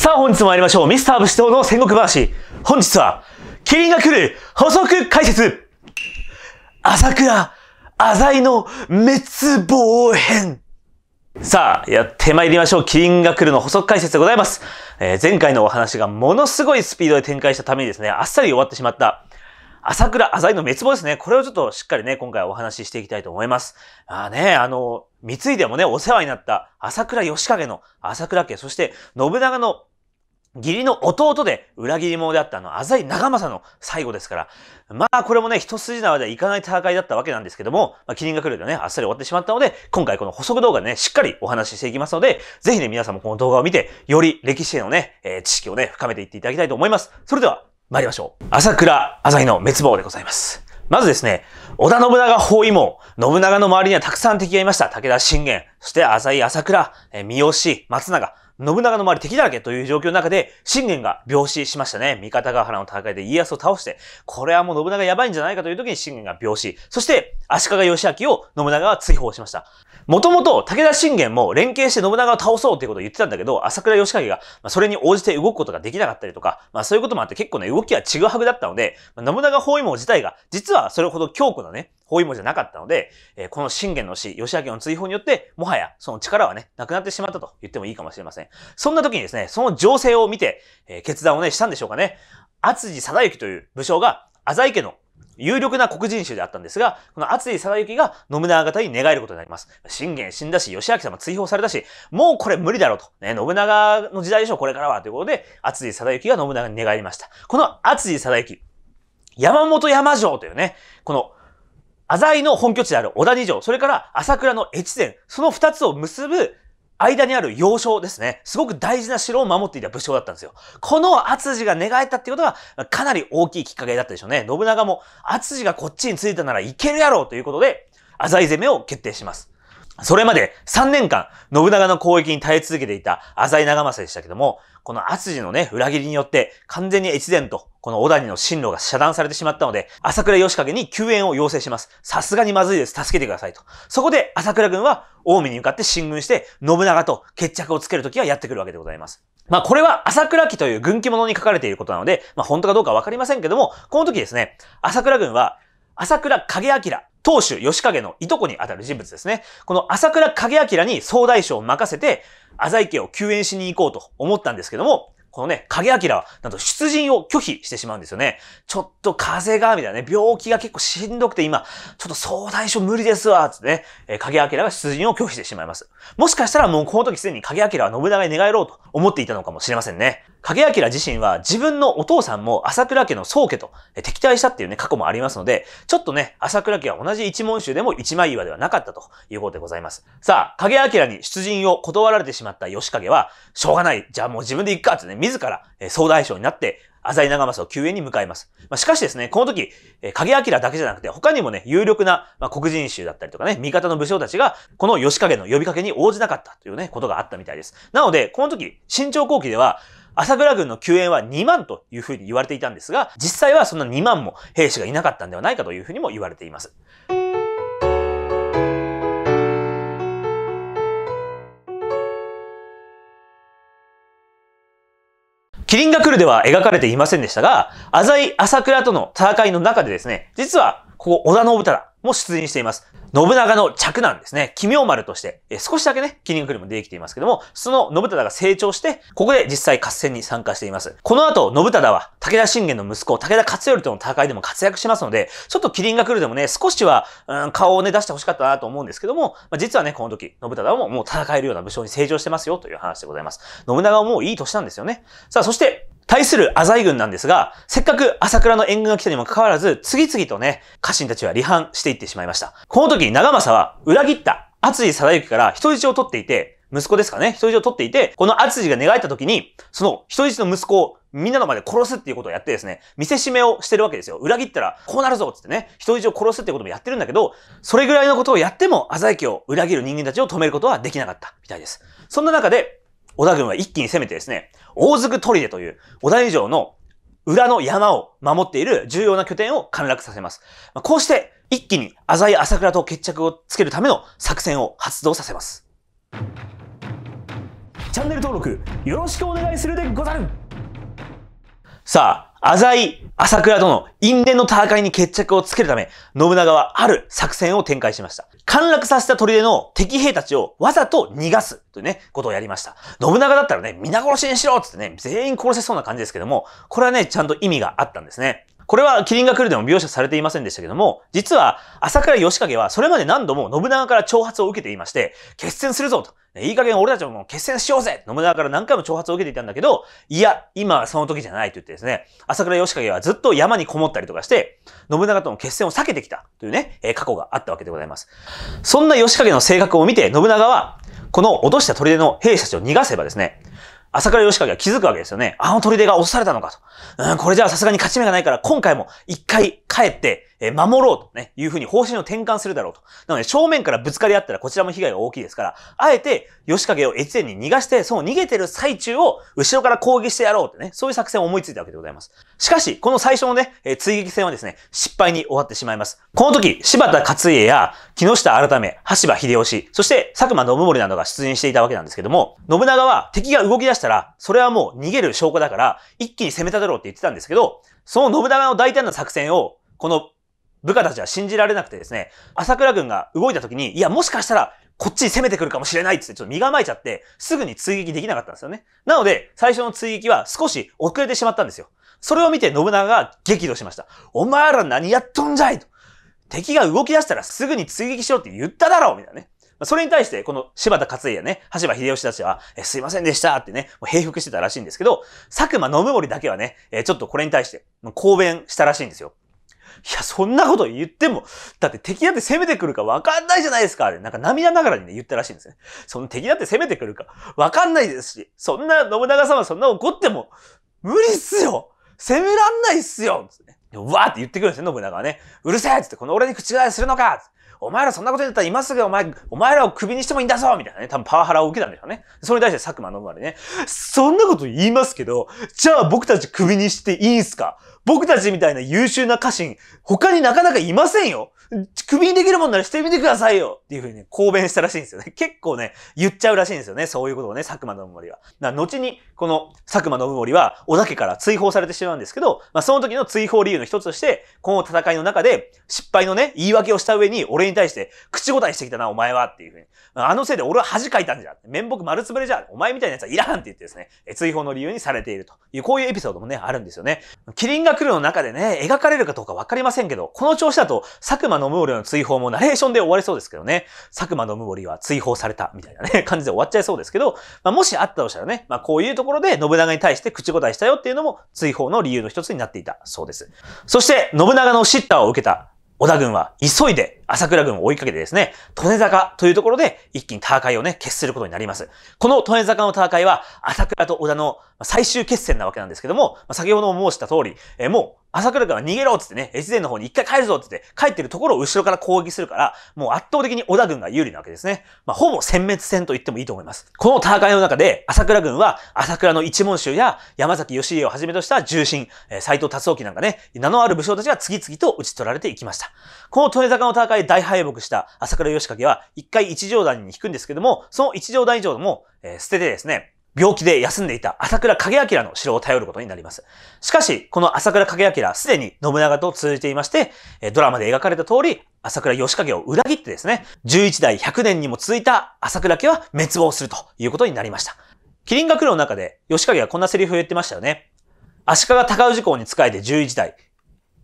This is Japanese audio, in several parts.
さあ本日も参りましょう。ミスター武士道の戦国話。本日は、ンが来る補足解説。朝倉、浅井の滅亡編。さあ、やって参りましょう。キリンが来るの補足解説でございます。えー、前回のお話がものすごいスピードで展開したためにですね、あっさり終わってしまった。朝倉浅井の滅亡ですね。これをちょっとしっかりね、今回お話ししていきたいと思います。ああね、あの、三井でもね、お世話になった朝倉義景の朝倉家、そして信長の義理の弟で裏切り者であったあの、浅井長政の最後ですから、まあこれもね、一筋縄ではいかない戦いだったわけなんですけども、まあ、キリンが来るとね、あっさり終わってしまったので、今回この補足動画でね、しっかりお話ししていきますので、ぜひね、皆さんもこの動画を見て、より歴史へのね、えー、知識をね、深めていっていただきたいと思います。それでは、参りましょう。朝倉朝日の滅亡でございます。まずですね、織田信長包囲網、信長の周りにはたくさん敵がいました。武田信玄、そして浅井朝倉、えー、三好、松永、信長の周り敵だらけという状況の中で、信玄が病死しましたね。三方ヶ原の戦いで家康を倒して、これはもう信長やばいんじゃないかという時に信玄が病死。そして、足利義明を信長は追放しました。もともと武田信玄も連携して信長を倒そうということを言ってたんだけど、朝倉義景がそれに応じて動くことができなかったりとか、まあそういうこともあって結構ね、動きはちぐはぐだったので、信長包囲網自体が、実はそれほど強固なね、包囲網じゃなかったので、えこの信玄の死、義明の追放によって、もはやその力はね、なくなってしまったと言ってもいいかもしれません。そんな時にですね、その情勢を見て、えー、決断をね、したんでしょうかね。厚地貞之という武将が、浅井家の有力な黒人種であったんですが、この厚井貞之が信長方に願えることになります。信玄死んだし、義明様追放されたし、もうこれ無理だろうと。ね、信長の時代でしょ、これからは。ということで、厚井貞之が信長に願いりました。この厚井貞之、山本山城というね、この、浅井の本拠地である小谷城、それから朝倉の越前、その二つを結ぶ間にある要衝ですね。すごく大事な城を守っていた武将だったんですよ。この厚地が寝返ったっていうことが、かなり大きいきっかけだったでしょうね。信長も、厚地がこっちについたならいけるやろうということで、浅井攻めを決定します。それまで3年間、信長の攻撃に耐え続けていた浅井長政でしたけども、この厚地のね、裏切りによって完全に越前とこの小谷の進路が遮断されてしまったので、朝倉義景に救援を要請します。さすがにまずいです。助けてくださいと。そこで朝倉軍は、近江に向かって進軍して、信長と決着をつける時がやってくるわけでございます。まあこれは朝倉記という軍記物に書かれていることなので、まあ本当かどうかわかりませんけども、この時ですね、朝倉軍は、朝倉影明、当主義景のいとこにあたる人物ですね。この朝倉影明に総大将を任せて、浅井家を救援しに行こうと思ったんですけども、このね、影明は、なんと出陣を拒否してしまうんですよね。ちょっと風邪が、みたいなね、病気が結構しんどくて今、ちょっと総大将無理ですわ、つってね、えー、影明は出陣を拒否してしまいます。もしかしたらもうこの時すでに影明は信長に寝返ろうと思っていたのかもしれませんね。影明自身は自分のお父さんも朝倉家の宗家と敵対したっていうね、過去もありますので、ちょっとね、朝倉家は同じ一文集でも一枚岩ではなかったということでございます。さあ、影明に出陣を断られてしまった吉影は、しょうがない、じゃあもう自分で行くかってね、自ら総大将になって、浅井長政を救援に向かいます。まあ、しかしですね、この時、えー、影明だけじゃなくて、他にもね、有力な、まあ、黒人衆だったりとかね、味方の武将たちが、この吉影の呼びかけに応じなかったというね、ことがあったみたいです。なので、この時、新朝後期では、朝倉軍の救援は2万というふうに言われていたんですが、実際はそんな2万も兵士がいなかったんではないかというふうにも言われています。キリンが来るでは描かれていませんでしたが、浅井朝倉との戦いの中でですね、実は、ここ織田信忠、も出陣しています。信長の嫡男ですね。奇妙丸として、え少しだけね、キリングクリもできていますけども、その信忠が成長して、ここで実際合戦に参加しています。この後、信忠は武田信玄の息子、武田勝頼との戦いでも活躍しますので、ちょっとキリンが来るでもね、少しは、うん、顔をね、出して欲しかったなと思うんですけども、まあ、実はね、この時、信忠ももう戦えるような武将に成長してますよという話でございます。信長はもういい年なんですよね。さあ、そして、対する浅井軍なんですが、せっかく朝倉の援軍が来たにもかかわらず、次々とね、家臣たちは離反していってしまいました。この時、長政は裏切った厚井貞之から人質を取っていて、息子ですかね、人質を取っていて、この厚治が寝返った時に、その人質の息子をみんなの前で殺すっていうことをやってですね、見せしめをしてるわけですよ。裏切ったらこうなるぞつってね、人質を殺すっていうこともやってるんだけど、それぐらいのことをやっても、浅井家を裏切る人間たちを止めることはできなかったみたいです。そんな中で、織田軍は一気に攻めてですね、大津区砦という織田以上の裏の山を守っている重要な拠点を陥落させます。こうして一気に浅井朝倉と決着をつけるための作戦を発動させます。チャンネル登録よろしくお願いするでござるさあ、浅井朝倉との因縁の戦いに決着をつけるため、信長はある作戦を展開しました。陥落させた砦の敵兵たちをわざと逃がすというね、ことをやりました。信長だったらね、皆殺しにしろってね、全員殺せそうな感じですけども、これはね、ちゃんと意味があったんですね。これは麒麟が来るでも描写されていませんでしたけども、実は朝倉義景はそれまで何度も信長から挑発を受けていまして、決戦するぞと。いい加減俺たちも決戦しようぜ信長から何回も挑発を受けていたんだけど、いや、今はその時じゃないと言ってですね、朝倉義景はずっと山にこもったりとかして、信長との決戦を避けてきたというね、過去があったわけでございます。そんな義景の性格を見て、信長は、この落とした砦の兵士たちを逃がせばですね、朝倉義景は気づくわけですよね。あの砦が落とされたのかと。うん、これじゃあさすがに勝ち目がないから、今回も一回帰って、え守ろうとね、いうふうに方針を転換するだろうと。なので、正面からぶつかり合ったらこちらも被害が大きいですから、あえて、吉影を越前に逃がして、その逃げてる最中を後ろから攻撃してやろうってね、そういう作戦を思いついたわけでございます。しかし、この最初のね、え追撃戦はですね、失敗に終わってしまいます。この時、柴田勝家や、木下改め、羽柴秀吉、そして佐久間信盛などが出陣していたわけなんですけども、信長は敵が動き出したら、それはもう逃げる証拠だから、一気に攻め立てろって言ってたんですけど、その信長の大胆な作戦を、この部下たちは信じられなくてですね、朝倉軍が動いた時に、いや、もしかしたら、こっちに攻めてくるかもしれないってちょっと身構えちゃって、すぐに追撃できなかったんですよね。なので、最初の追撃は少し遅れてしまったんですよ。それを見て信長が激怒しました。お前ら何やっとんじゃいと。敵が動き出したらすぐに追撃しろって言っただろうみたいなね。それに対して、この柴田勝家ね、橋場秀吉たちは、えすいませんでしたってね、もう平服してたらしいんですけど、佐久間信盛だけはね、えちょっとこれに対して、もう抗弁したらしいんですよ。いや、そんなこと言っても、だって敵だって攻めてくるかわかんないじゃないですか、あれ。なんか涙ながらにね、言ったらしいんですね。その敵だって攻めてくるかわかんないですし、そんな信長様そんな怒っても、無理っすよ攻めらんないっすようわーって言ってくるんですよ、信長はね。うるせえつって、この俺に口返するのかお前らそんなこと言ったら今すぐお前、お前らをクビにしてもいいんだぞみたいなね、多分パワハラを受けたんでしょうね。それに対して佐久間信丸ね、そんなこと言いますけど、じゃあ僕たちクビにしていいんすか僕たちみたいな優秀な家臣、他になかなかいませんよ首にできるもんならしてみてくださいよっていうふうにね、公弁したらしいんですよね。結構ね、言っちゃうらしいんですよね。そういうことをね、佐久間信盛は。な、後に、この佐久間信盛は、織田家から追放されてしまうんですけど、まあ、その時の追放理由の一つとして、この戦いの中で、失敗のね、言い訳をした上に、俺に対して、口答えしてきたな、お前はっていうふうに。あのせいで俺は恥かいたんじゃ。面目丸つぶれじゃ。お前みたいなやつはいらんって言ってですね、追放の理由にされているという、こういうエピソードもね、あるんですよね。キリンが来るの中でね、描かれるかどうかわかりませんけど、この調子だと、佐久間間信盛の追放もナレーションで終わりそうですけどね。佐久間信盛は追放されたみたいなね、感じで終わっちゃいそうですけど、まあ、もしあったとしたらね、まあ、こういうところで信長に対して口答えしたよっていうのも追放の理由の一つになっていたそうです。そして、信長のシッターを受けた織田軍は急いで朝倉軍を追いかけてですね、利根坂というところで一気に戦いをね、決することになります。この利根坂の戦いは朝倉と織田の最終決戦なわけなんですけども、先ほども申した通り、えもう朝倉から逃げろっつってね、越前の方に一回帰るぞっつって帰ってるところを後ろから攻撃するから、もう圧倒的に織田軍が有利なわけですね。まあ、ほぼ殲滅戦と言ってもいいと思います。この戦いの中で、朝倉軍は朝倉の一門衆や山崎義家をはじめとした重臣、斎藤達興なんかね、名のある武将たちが次々と打ち取られていきました。この豊坂の戦いで大敗北した朝倉義景は、一回一条団に引くんですけども、その一条団以上も、えー、捨ててですね、病気で休んでいた朝倉景明の城を頼ることになります。しかし、この朝倉景明はすでに信長と通じていまして、ドラマで描かれた通り、朝倉義景を裏切ってですね、11代100年にも続いた朝倉家は滅亡するということになりました。麒麟が来るの中で、義景はこんなセリフを言ってましたよね。足利高氏公に仕えて11代、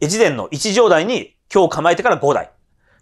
越前の一条代に今日構えてから5代、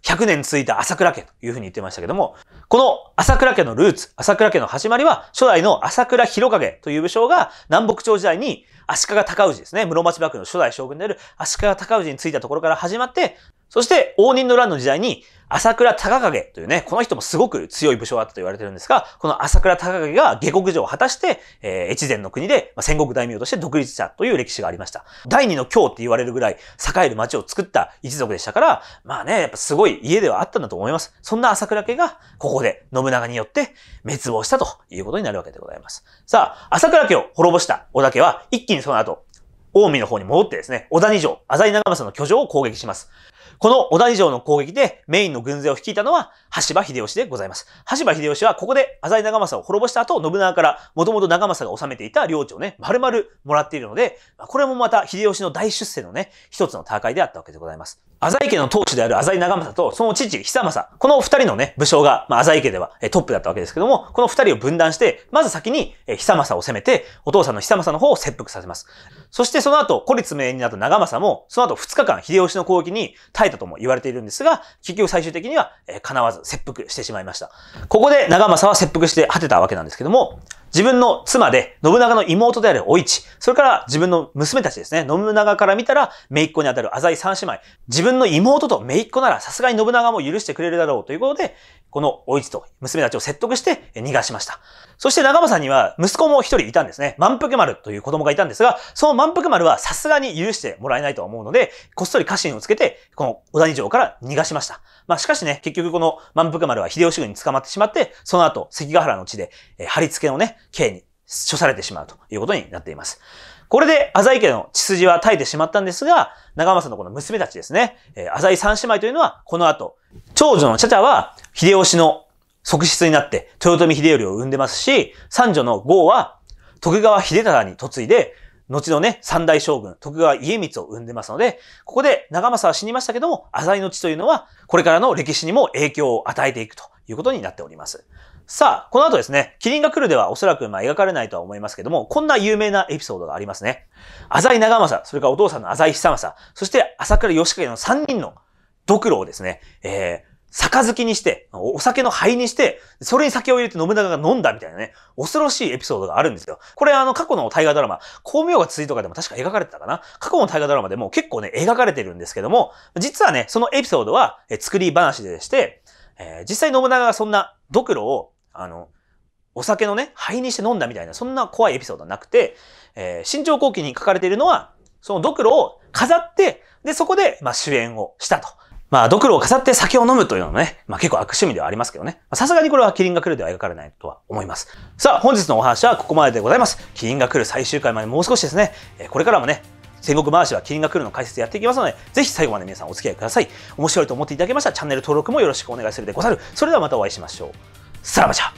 100年続いた朝倉家というふうに言ってましたけども、この朝倉家のルーツ、朝倉家の始まりは、初代の朝倉広影という武将が南北朝時代に足利尊氏ですね、室町幕府の初代将軍である足利尊氏についたところから始まって、そして、応仁の乱の時代に、朝倉高景というね、この人もすごく強い武将だったと言われてるんですが、この朝倉高景が下国上を果たして、えー、越前の国で、まあ、戦国大名として独立したという歴史がありました。第二の京って言われるぐらい栄える町を作った一族でしたから、まあね、やっぱすごい家ではあったんだと思います。そんな朝倉家が、ここで信長によって滅亡したということになるわけでございます。さあ、朝倉家を滅ぼした織田家は、一気にその後、近江の方に戻ってですね、織田二条、浅井長政の居城を攻撃します。この小田城の攻撃でメインの軍勢を率いたのは羽柴秀吉でございます。羽柴秀吉はここで浅井長政を滅ぼした後、信長からもともと長政が治めていた領地をね、丸々もらっているので、これもまた秀吉の大出世のね、一つの戦いであったわけでございます。浅井家の当主である浅井長政とその父、久政、この二人のね、武将が、まあ、浅井家ではトップだったわけですけども、この二人を分断して、まず先に久政を攻めて、お父さんの久政の方を切腹させます。そしてその後、孤立名になった長政も、その後2日間秀吉の攻撃に耐えたとも言われているんですが、結局最終的には、え叶わず、切腹してしまいました。ここで長政は切腹して果てたわけなんですけども、自分の妻で信長の妹であるお市、それから自分の娘たちですね、信長から見たら姪っ子にあたる浅井三姉妹、自分の妹と姪っ子ならさすがに信長も許してくれるだろうということで、このお市と娘たちを説得して逃がしました。そして長政には息子も一人いたんですね。満腹丸という子供がいたんですが、その満腹丸はさすがに許してもらえないと思うので、こっそり家臣をつけて、この小谷城から逃がしました。まあしかしね、結局この満腹丸は秀吉軍に捕まってしまって、その後関ヶ原の地で、え張り付けのね、刑に処されてしまうということになっています。これで、浅井家の血筋は絶えてしまったんですが、長政のこの娘たちですね、えー、浅井三姉妹というのは、この後、長女の茶々は、秀吉の側室になって、豊臣秀頼を生んでますし、三女の豪は、徳川秀忠に嫁いで、後のね、三大将軍、徳川家光を生んでますので、ここで長政は死にましたけども、浅井の地というのは、これからの歴史にも影響を与えていくと。いうことになっております。さあ、この後ですね、キリンが来るではおそらくま描かれないとは思いますけども、こんな有名なエピソードがありますね。浅井長政、それからお父さんの浅井久政、そして朝倉義景の3人のドクロをですね、えー、杯にして、お酒の灰にして、それに酒を入れて信長が飲んだみたいなね、恐ろしいエピソードがあるんですよ。これあの過去の大河ドラマ、光明が続いとかでも確か描かれてたかな過去の大河ドラマでも結構ね、描かれてるんですけども、実はね、そのエピソードは、え作り話でして、えー、実際信長がそんなドクロを、あの、お酒のね、灰にして飲んだみたいな、そんな怖いエピソードはなくて、えー、新潮後期に書かれているのは、そのドクロを飾って、で、そこで、まあ、主演をしたと。まあ、ドクロを飾って酒を飲むというのもね、まあ結構悪趣味ではありますけどね。さすがにこれはキリンが来るでは描かれないとは思います。さあ、本日のお話はここまででございます。キリンが来る最終回までもう少しですね、これからもね、戦国回しはキリが来るの解説やっていきますので、ぜひ最後まで皆さんお付き合いください。面白いと思っていただけましたらチャンネル登録もよろしくお願いするでござる。それではまたお会いしましょう。さらばじゃ